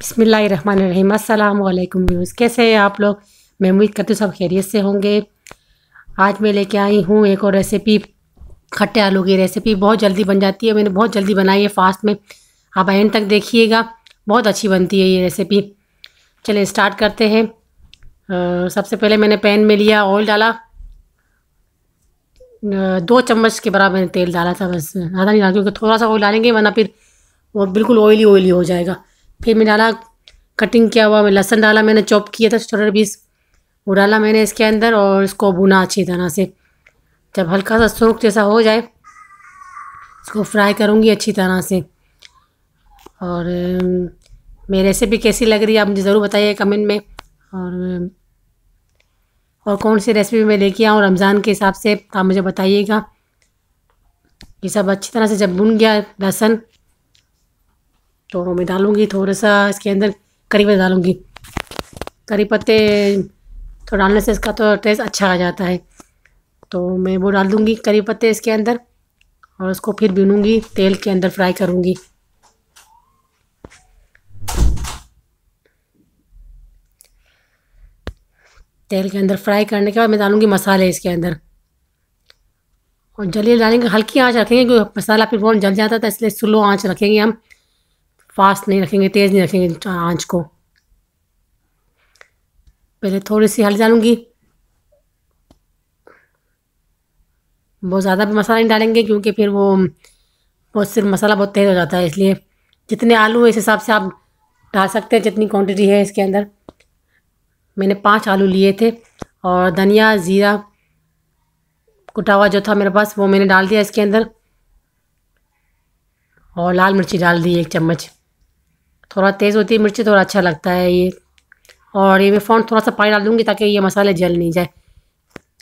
बसमिलीम अल्लाम व्यूज़ कैसे हैं आप लोग मैं उम्मीद करती हूँ सब खैरियत से होंगे आज मैं लेके आई हूँ एक और रेसिपी खट्टे आलू की रेसिपी बहुत जल्दी बन जाती है मैंने बहुत जल्दी बनाई है फास्ट में आप एंड तक देखिएगा बहुत अच्छी बनती है ये रेसिपी चलिए स्टार्ट करते हैं सबसे पहले मैंने पैन में लिया ऑयल डाला दो चम्मच के बराबर मैंने तेल डाला था बस ज़्यादा नहीं डाला क्योंकि थोड़ा सा ऑयल डालेंगे वरना फिर वो बिल्कुल ऑयली ऑयली हो जाएगा फिर मैं डाला कटिंग किया हुआ मैं लहसन डाला मैंने चॉप किया था छोटा पीस वो डाला मैंने इसके अंदर और इसको भुना अच्छी तरह से जब हल्का सा सुरख जैसा हो जाए इसको फ्राई करूँगी अच्छी तरह से और मेरी रेसिपी कैसी लग रही है आप मुझे ज़रूर बताइए कमेंट में और और कौन सी रेसिपी मैं लेके आऊँ रमज़ान के हिसाब से आप मुझे बताइएगा ये सब अच्छी तरह से जब भुन गया लहसन तो मैं डालूँगी थोड़ा सा इसके अंदर करी पत्ते डालूँगी करी पत्ते तो डालने से इसका तो टेस्ट अच्छा आ जाता है तो मैं वो डाल दूँगी करी पत्ते इसके अंदर और उसको फिर भूनूँगी तेल के अंदर फ्राई करूँगी तेल के अंदर फ्राई करने के बाद मैं डालूँगी मसाले इसके अंदर और जल्दी डालेंगे हल्की आंच रखेंगे क्योंकि मसाला फिर बहुत जल जाता था तो इसलिए स्लो आंच रखेंगे हम फास्ट नहीं रखेंगे तेज़ नहीं रखेंगे आँच को पहले थोड़ी सी हल डालूँगी बहुत ज़्यादा भी मसाला नहीं डालेंगे क्योंकि फिर वो बहुत सिर्फ मसाला बहुत तेज़ हो जाता है इसलिए जितने आलू हैं इस हिसाब से आप डाल सकते हैं जितनी क्वांटिटी है इसके अंदर मैंने पाँच आलू लिए थे और धनिया ज़ीरा कुटा हुआ जो था मेरे पास वो मैंने डाल दिया इसके अंदर और लाल मिर्ची डाल दी एक चम्मच थोड़ा तेज़ होती है मिर्ची थोड़ा अच्छा लगता है ये और ये मैं फ़ोन थोड़ा सा पानी डाल दूँगी ताकि ये मसाले जल नहीं जाए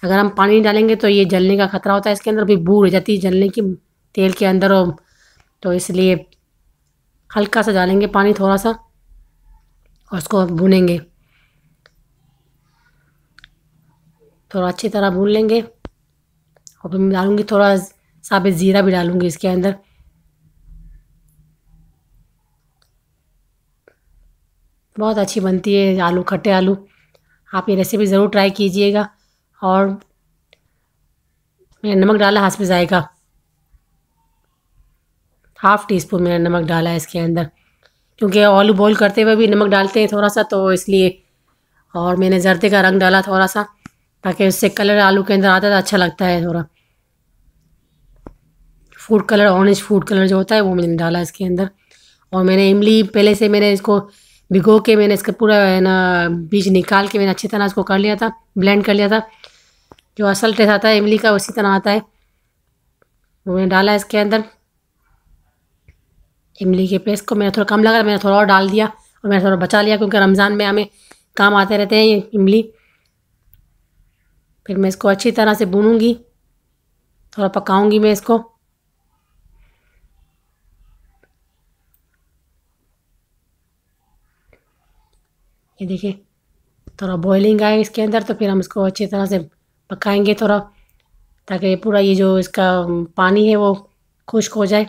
अगर हम पानी नहीं डालेंगे तो ये जलने का ख़तरा होता है इसके अंदर भी बू रह जाती है जलने की तेल के अंदर और तो इसलिए हल्का सा डालेंगे पानी थोड़ा सा और उसको भूनेंगे थोड़ा अच्छी तरह भून लेंगे और फिर मैं डालूँगी थोड़ा साबित ज़ीरा भी डालूँगी इसके अंदर बहुत अच्छी बनती है आलू खट्टे आलू आप ये रेसिपी ज़रूर ट्राई कीजिएगा और मैंने नमक डाला हाथ में जाएगा हाफ़ टी स्पून मैंने नमक डाला है इसके अंदर क्योंकि आलू बॉईल करते हुए भी नमक डालते हैं थोड़ा सा तो इसलिए और मैंने जरते का रंग डाला थोड़ा सा ताकि उससे कलर आलू के अंदर आता है तो अच्छा लगता है थोड़ा food colour orange food colour जो होता है वो मैंने डाला इसके अंदर और मैंने इमली पहले से मैंने इसको भिगो के मैंने इसका पूरा है ना बीज निकाल के मैंने अच्छी तरह इसको कर लिया था ब्लेंड कर लिया था जो असल टेस्ट आता है इमली का उसी तरह आता है वो मैंने डाला इसके अंदर इमली के पेस्ट को मैंने थोड़ा कम लगा मैंने थोड़ा और डाल दिया और मैंने थोड़ा बचा लिया क्योंकि रमज़ान में हमें काम आते रहते हैं ये इमली फिर मैं इसको अच्छी तरह से भूनूँगी थोड़ा पकाऊँगी मैं इसको ये देखिए थोड़ा बॉइलिंग आए इसके अंदर तो फिर हम इसको अच्छी तरह से पकाएंगे थोड़ा ताकि पूरा ये जो इसका पानी है वो खुश्क हो जाए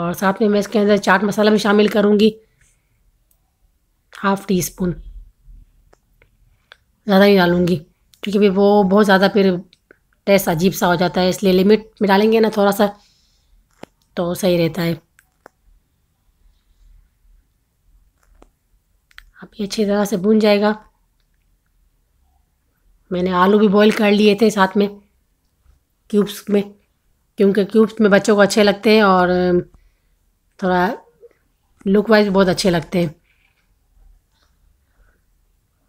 और साथ में मैं इसके अंदर चाट मसाला भी शामिल करूँगी हाफ़ टी स्पून ज़्यादा नहीं डालूँगी क्योंकि भी वो बहुत ज़्यादा फिर टेस्ट अजीब सा हो जाता है इसलिए लिमिट में डालेंगे ना थोड़ा सा तो सही रहता है ये अच्छी तरह से भून जाएगा मैंने आलू भी बॉईल कर लिए थे साथ में क्यूब्स में क्योंकि क्यूब्स में बच्चों को अच्छे लगते हैं और थोड़ा लुक वाइज बहुत अच्छे लगते हैं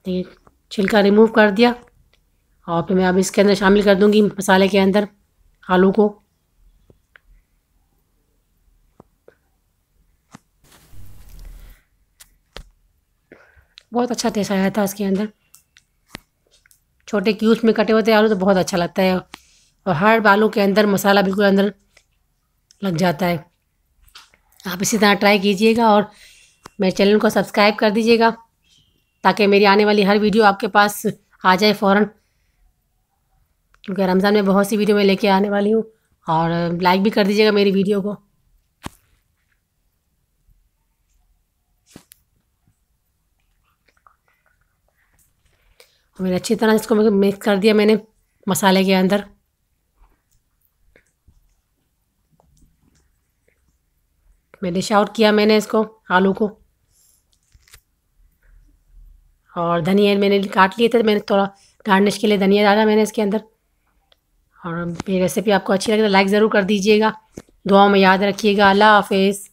देखिए छिलका रिमूव कर दिया और फिर मैं अब इसके अंदर शामिल कर दूंगी मसाले के अंदर आलू को बहुत अच्छा टेस्ट आया था इसके अंदर छोटे क्यूब्स में कटे हुए थे आलू तो बहुत अच्छा लगता है और हर आलू के अंदर मसाला बिल्कुल अंदर लग जाता है आप इसी तरह ट्राई कीजिएगा और मेरे चैनल को सब्सक्राइब कर दीजिएगा ताकि मेरी आने वाली हर वीडियो आपके पास आ जाए फ़ौर क्योंकि रमज़ान में बहुत सी वीडियो मैं लेके आने वाली हूँ और लाइक भी कर दीजिएगा मेरी वीडियो को मैंने अच्छी तरह इसको मिक्स कर दिया मैंने मसाले के अंदर मैंने डिश आउट किया मैंने इसको आलू को और धनिया मैंने काट लिए थे मैंने थोड़ा गार्निश के लिए धनिया डाला मैंने इसके अंदर और मेरी रेसिपी आपको अच्छी लगे तो लाइक ज़रूर कर दीजिएगा दुआ में याद रखिएगा अल्लाह हाफिज़